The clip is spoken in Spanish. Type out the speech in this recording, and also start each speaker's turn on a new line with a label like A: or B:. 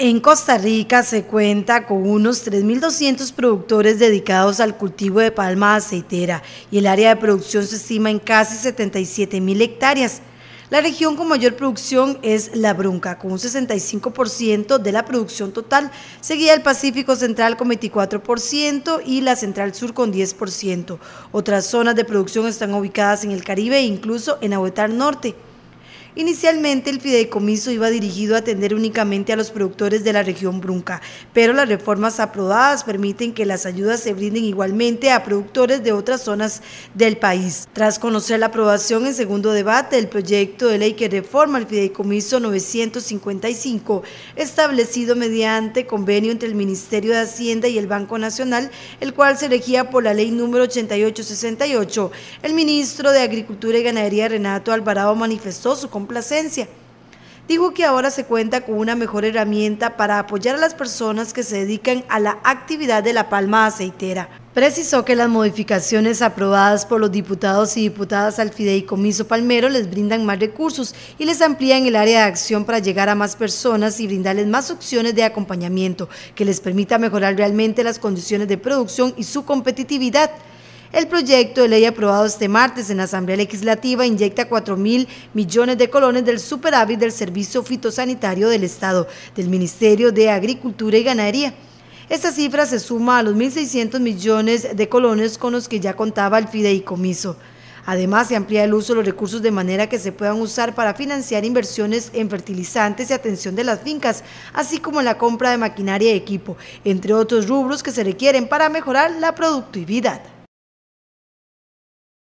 A: En Costa Rica se cuenta con unos 3.200 productores dedicados al cultivo de palma aceitera y el área de producción se estima en casi 77.000 hectáreas. La región con mayor producción es La Brunca, con un 65% de la producción total, seguida el Pacífico Central con 24% y la Central Sur con 10%. Otras zonas de producción están ubicadas en el Caribe e incluso en Aguetar Norte. Inicialmente el fideicomiso iba dirigido a atender únicamente a los productores de la región Brunca, pero las reformas aprobadas permiten que las ayudas se brinden igualmente a productores de otras zonas del país. Tras conocer la aprobación en segundo debate del proyecto de ley que reforma el fideicomiso 955, establecido mediante convenio entre el Ministerio de Hacienda y el Banco Nacional, el cual se regía por la ley número 8868, el ministro de Agricultura y Ganadería Renato Alvarado manifestó su complacencia. Digo que ahora se cuenta con una mejor herramienta para apoyar a las personas que se dedican a la actividad de la palma aceitera. Precisó que las modificaciones aprobadas por los diputados y diputadas al Fideicomiso Palmero les brindan más recursos y les amplían el área de acción para llegar a más personas y brindarles más opciones de acompañamiento que les permita mejorar realmente las condiciones de producción y su competitividad. El proyecto de ley aprobado este martes en la Asamblea Legislativa inyecta 4 mil millones de colones del superávit del Servicio Fitosanitario del Estado, del Ministerio de Agricultura y Ganadería. Esta cifra se suma a los 1.600 millones de colones con los que ya contaba el fideicomiso. Además, se amplía el uso de los recursos de manera que se puedan usar para financiar inversiones en fertilizantes y atención de las fincas, así como la compra de maquinaria y equipo, entre otros rubros que se requieren para mejorar la productividad.